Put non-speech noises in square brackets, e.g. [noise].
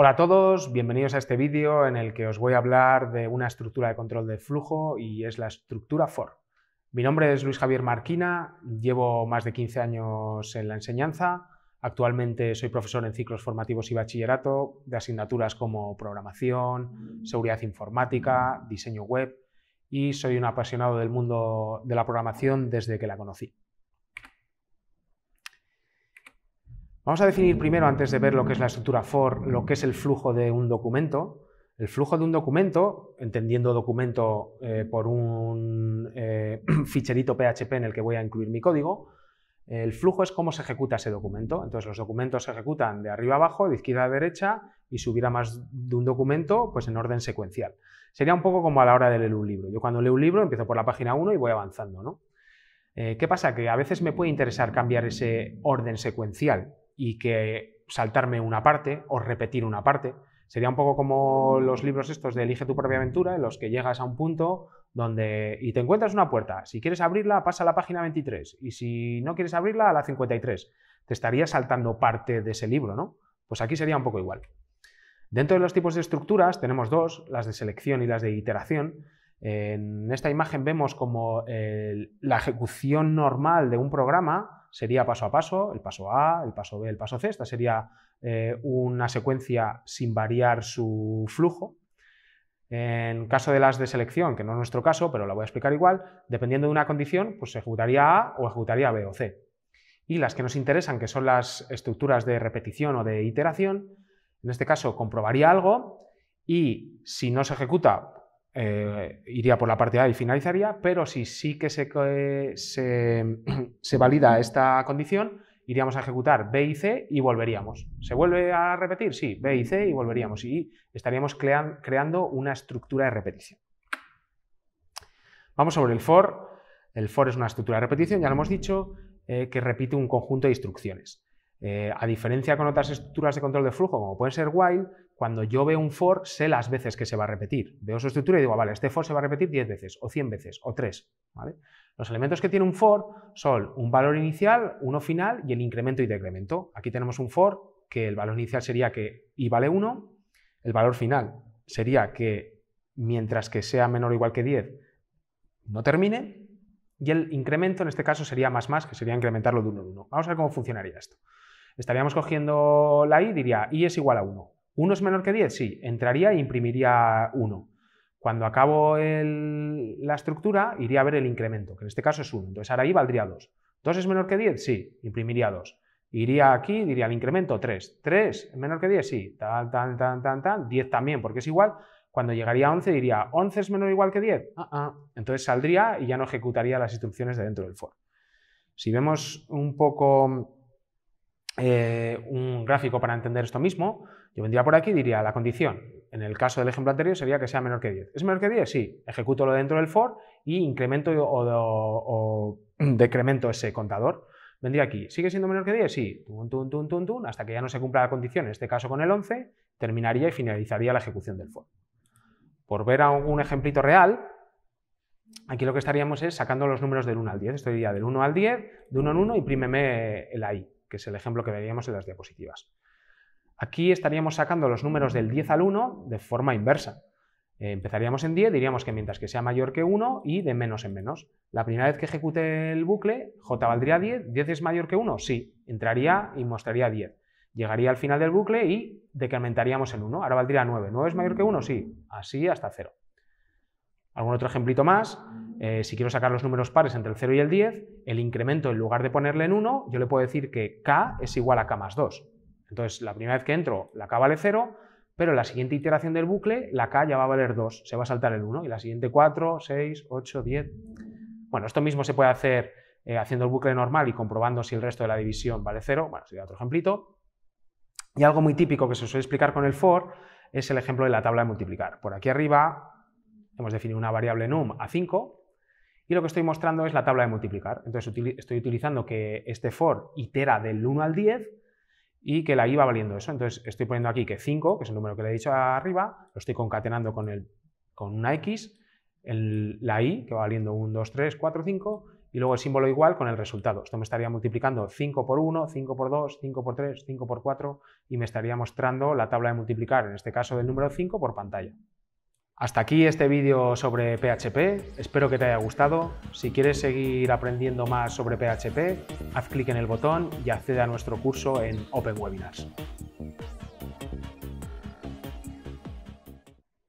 Hola a todos, bienvenidos a este vídeo en el que os voy a hablar de una estructura de control de flujo y es la estructura FOR. Mi nombre es Luis Javier Marquina, llevo más de 15 años en la enseñanza, actualmente soy profesor en ciclos formativos y bachillerato de asignaturas como programación, seguridad informática, diseño web y soy un apasionado del mundo de la programación desde que la conocí. Vamos a definir primero, antes de ver lo que es la estructura for, lo que es el flujo de un documento. El flujo de un documento, entendiendo documento eh, por un eh, [clears throat] ficherito PHP en el que voy a incluir mi código, el flujo es cómo se ejecuta ese documento. Entonces los documentos se ejecutan de arriba abajo, de izquierda a derecha y si hubiera más de un documento pues en orden secuencial. Sería un poco como a la hora de leer un libro. Yo cuando leo un libro empiezo por la página 1 y voy avanzando. ¿no? Eh, ¿Qué pasa? Que a veces me puede interesar cambiar ese orden secuencial y que saltarme una parte o repetir una parte. Sería un poco como los libros estos de Elige tu propia aventura, en los que llegas a un punto donde y te encuentras una puerta. Si quieres abrirla, pasa a la página 23 y si no quieres abrirla, a la 53. Te estarías saltando parte de ese libro, ¿no? Pues aquí sería un poco igual. Dentro de los tipos de estructuras tenemos dos, las de selección y las de iteración. En esta imagen vemos como la ejecución normal de un programa sería paso a paso, el paso A, el paso B, el paso C. Esta sería eh, una secuencia sin variar su flujo. En caso de las de selección, que no es nuestro caso, pero la voy a explicar igual, dependiendo de una condición, pues se ejecutaría A o ejecutaría B o C. Y las que nos interesan, que son las estructuras de repetición o de iteración, en este caso comprobaría algo y si no se ejecuta, eh, iría por la parte A y finalizaría, pero si sí que [clears throat] se, valida esta condición, iríamos a ejecutar B y C y volveríamos. ¿Se vuelve a repetir? Sí, B y C y volveríamos. Y estaríamos creando una estructura de repetición. Vamos sobre el for. El for es una estructura de repetición, ya lo hemos dicho, eh, que repite un conjunto de instrucciones. Eh, a diferencia con otras estructuras de control de flujo, como pueden ser while, cuando yo veo un for, sé las veces que se va a repetir. Veo su estructura y digo, ah, vale, este for se va a repetir 10 veces, o 100 veces, o 3. Los elementos que tiene un for son un valor inicial, uno final y el incremento y decremento. Aquí tenemos un for que el valor inicial sería que i vale 1, el valor final sería que mientras que sea menor o igual que 10, no termine, y el incremento en este caso sería más más, que sería incrementarlo de 1 en 1. Vamos a ver cómo funcionaría esto. Estaríamos cogiendo la i, diría i es igual a 1. 1 es menor que 10? Sí, entraría e imprimiría 1. Cuando acabo la estructura, iría a ver el incremento, que en este caso es 1. Entonces ahora ahí valdría 2. ¿2 es menor que 10? Sí, imprimiría 2. Iría aquí, diría el incremento 3. ¿3 es menor que 10? Sí, tal, tal, tal, tal, tal. 10 también, porque es igual. Cuando llegaría a 11 diría, ¿11 es menor o igual que 10? Ah, ah, Entonces saldría y ya no ejecutaría las instrucciones de dentro del for. Si vemos un poco eh, un gráfico para entender esto mismo, yo vendría por aquí y diría la condición. En el caso del ejemplo anterior sería que sea menor que 10. ¿Es menor que 10? Sí. Ejecuto lo dentro del for y incremento o, [clears throat] decremento ese contador. Vendría aquí. ¿Sigue siendo menor que 10? Sí. Tun, tun, tun, tun, hasta que ya no se cumpla la condición. En este caso con el 11 terminaría y finalizaría la ejecución del for. Por ver a un ejemplito real, aquí lo que estaríamos es sacando los números del 1 al 10. Esto diría del 1 al 10, de 1 en 1 y prímeme el i, que es el ejemplo que veríamos en las diapositivas. Aquí estaríamos sacando los números del 10 al 1 de forma inversa. Eh, empezaríamos en 10, diríamos que mientras que sea mayor que 1 y de menos en menos. La primera vez que ejecute el bucle, j valdría 10, 10 es mayor que 1, sí, entraría y mostraría 10. Llegaría al final del bucle y decrementaríamos en 1, ahora valdría 9, 9 es mayor que 1, sí, así hasta 0. Algún otro ejemplito más, eh, si quiero sacar los números pares entre el 0 y el 10, el incremento en lugar de ponerle en 1, yo le puedo decir que k es igual a k más 2. Entonces, la primera vez que entro, la K vale 0, pero en la siguiente iteración del bucle, la K ya va a valer 2, se va a saltar el 1, y la siguiente 4, 6, 8, 10. Bueno, esto mismo se puede hacer eh, haciendo el bucle normal y comprobando si el resto de la división vale 0, bueno, sería otro ejemplito. Y algo muy típico que se suele explicar con el for es el ejemplo de la tabla de multiplicar. Por aquí arriba hemos definido una variable num a 5, y lo que estoy mostrando es la tabla de multiplicar. Entonces estoy utilizando que este for itera del 1 al 10, y que la i va valiendo eso. Entonces estoy poniendo aquí que 5, que es el número que le he dicho arriba, lo estoy concatenando con, con una x, la i, que va valiendo 1, 2, 3, 4, 5, y luego el símbolo igual con el resultado. Esto me estaría multiplicando 5 por 1, 5 por 2, 5 por 3, 5 por 4, y me estaría mostrando la tabla de multiplicar, en este caso del número 5, por pantalla. Hasta aquí este vídeo sobre PHP, espero que te haya gustado. Si quieres seguir aprendiendo más sobre PHP, haz clic en el botón y accede a nuestro curso en Open Webinars.